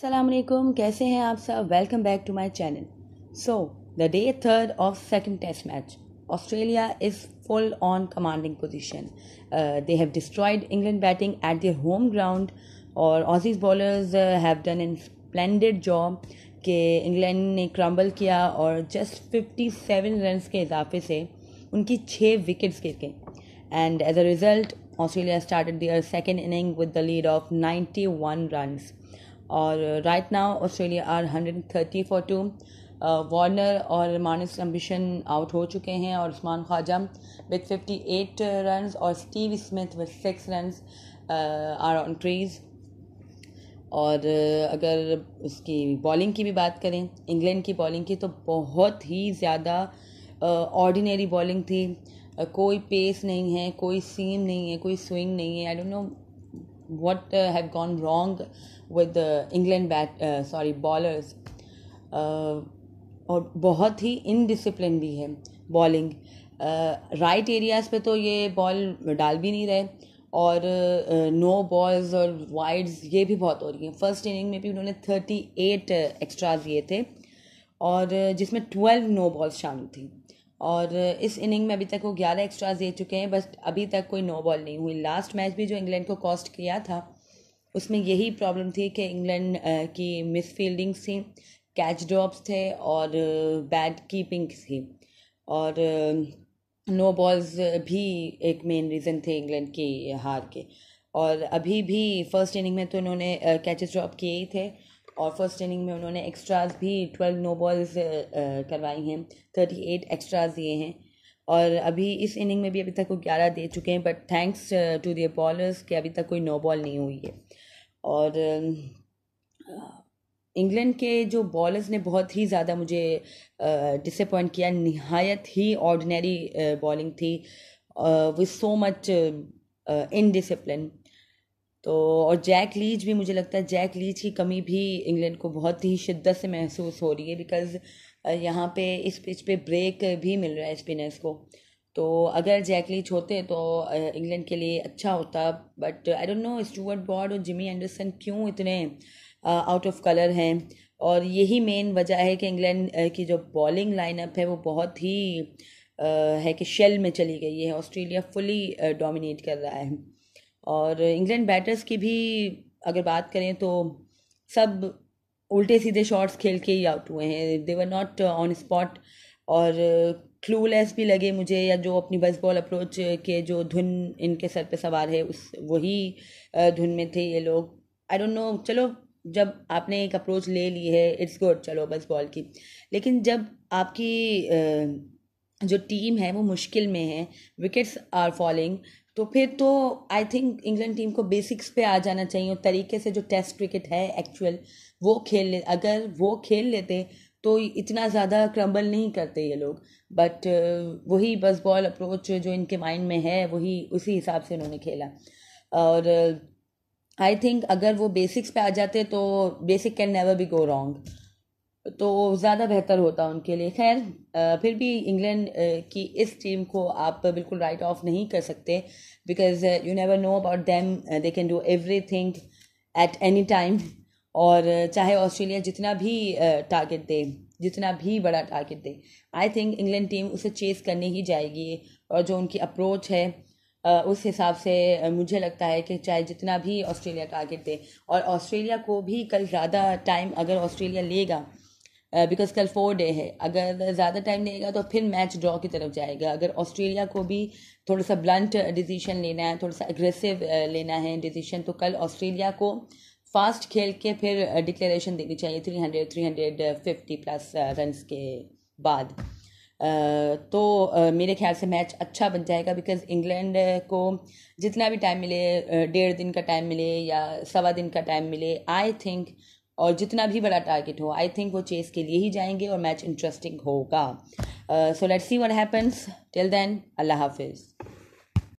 सलामकुम कैसे हैं आप सब welcome back to my channel so the day third of second test match Australia is full on commanding position they have destroyed England batting at their home ground और Aussies bowlers have done in splendid job के England ने crumble किया और just fifty seven run के इजाफे से उनकी छः विकेट्स गिर and as a result Australia started their second inning with the lead of ninety one run और right now Australia are hundred thirty four two Warner और मानस अम्बिशन आउट हो चुके हैं और Usman Khawaja with fifty eight run और Steve Smith with six run are on crease और uh, अगर उसकी बॉलिंग की भी बात करें इंग्लैंड की बॉलिंग की तो बहुत ही ज़्यादा ऑर्डिनरी uh, बॉलिंग थी uh, कोई पेस नहीं है कोई सीम नहीं है कोई स्विंग नहीं है I don't know what uh, have gone wrong with the England bat sorry bowlers और बहुत ही इनडिसिप्लिन भी है बॉलिंग राइट एरियाज़ पे तो ये बॉल डाल भी नहीं रहे और नो uh, बॉल्स और वाइड्स ये भी बहुत हो रही हैं फर्स्ट इनिंग में भी उन्होंने थर्टी एट एक्स्ट्राज लिए थे और uh, जिसमें ट्वेल्व नो बॉल्स शामिल थी और इस इनिंग में अभी तक वो ग्यारह एक्स्ट्रा दे चुके हैं बस अभी तक कोई नो बॉल नहीं हुई लास्ट मैच भी जो इंग्लैंड को कॉस्ट किया था उसमें यही प्रॉब्लम थी कि इंग्लैंड की मिस फील्डिंग्स थी कैच ड्रॉप्स थे और बैड कीपिंग थी और नो बॉल्स भी एक मेन रीज़न थे इंग्लैंड की हार के और अभी भी फर्स्ट इनिंग में तो उन्होंने कैचेस ड्रॉप किए ही थे और फर्स्ट इनिंग में उन्होंने एक्स्ट्राज भी ट्वेल्व नो बॉल्स करवाई हैं थर्टी एट एक्स्ट्राज दिए हैं और अभी इस इनिंग में भी अभी तक वो ग्यारह दे चुके हैं but thanks to their bowlers कि अभी तक कोई नो बॉल नहीं हुई है और इंग्लैंड uh, के जो बॉलर्स ने बहुत ही ज़्यादा मुझे डिसअपॉइंट uh, किया नहायत ही ऑर्डिनरी बॉलिंग uh, थी विथ सो मच इनडिसिप्लिन तो और जैक लीज भी मुझे लगता है जैक लीज की कमी भी इंग्लैंड को बहुत ही शिद्दत से महसूस हो रही है बिकॉज़ यहाँ पे इस पिच पे ब्रेक भी मिल रहा है स्पिनर्स को तो अगर जैक लीच होते तो इंग्लैंड के लिए अच्छा होता but I don't know Stuart Broad और जिमी एंडरसन क्यों इतने आउट ऑफ कलर हैं और यही मेन वजह है कि इंग्लैंड की जो बॉलिंग लाइनअप है वो बहुत ही आ, है कि शेल में चली गई है ऑस्ट्रेलिया फुली डोमिनेट कर रहा है और इंग्लैंड बैटर्स की भी अगर बात करें तो सब उल्टे सीधे शॉट्स खेल के ही आउट हुए हैं they were not on spot और क्लूलेस uh, भी लगे मुझे या जो अपनी बस बॉल अप्रोच के जो धुन इनके सर पे सवार है उस वही uh, धुन में थे ये लोग आई डोंट नो चलो जब आपने एक अप्रोच ले ली है इट्स गुड चलो बस बॉल की लेकिन जब आपकी uh, जो टीम है वो मुश्किल में है विकेट्स आर फॉलिंग तो फिर तो आई थिंक इंग्लैंड टीम को बेसिक्स पे आ जाना चाहिए और तरीके से जो टेस्ट क्रिकेट है एक्चुअल वो खेल ले अगर वो खेल लेते तो इतना ज़्यादा क्रम्बल नहीं करते ये लोग बट uh, वही बस बॉल अप्रोच जो इनके माइंड में है वही उसी हिसाब से इन्होंने खेला और आई uh, थिंक अगर वो बेसिक्स पे आ जाते तो basic can never be go wrong तो ज़्यादा बेहतर होता उनके लिए खैर फिर भी इंग्लैंड की इस टीम को आप बिल्कुल राइट ऑफ नहीं कर सकते because you never know about them they can do everything at any time और चाहे ऑस्ट्रेलिया जितना भी टारगेट दे जितना भी बड़ा टारगेट दे आई थिंक इंग्लैंड टीम उसे चेस करने ही जाएगी और जो उनकी अप्रोच है उस हिसाब से मुझे लगता है कि चाहे जितना भी ऑस्ट्रेलिया टारगेट दे और ऑस्ट्रेलिया को भी कल ज़्यादा टाइम अगर ऑस्ट्रेलिया लेगा बिकॉज uh, कल फोर डे है अगर ज़्यादा टाइम लेगा तो फिर मैच ड्रॉ की तरफ जाएगा अगर ऑस्ट्रेलिया को भी थोड़ा सा ब्लंट डिसीजन लेना है थोड़ा सा एग्रेसिव uh, लेना है डिसीजन तो कल ऑस्ट्रेलिया को फास्ट खेल के फिर डिक्लेरेशन uh, देनी चाहिए three hundred three hundred fifty plus run के बाद तो मेरे ख्याल से मैच अच्छा बन जाएगा बिकॉज इंग्लैंड को जितना भी टाइम मिले डेढ़ दिन का टाइम मिले या सवा दिन का टाइम मिले आई थिंक और जितना भी बड़ा टारगेट हो आई थिंक वो चेस के लिए ही जाएंगे और मैच इंटरेस्टिंग होगा so let's see what happens till then अल्लाह हाफिज़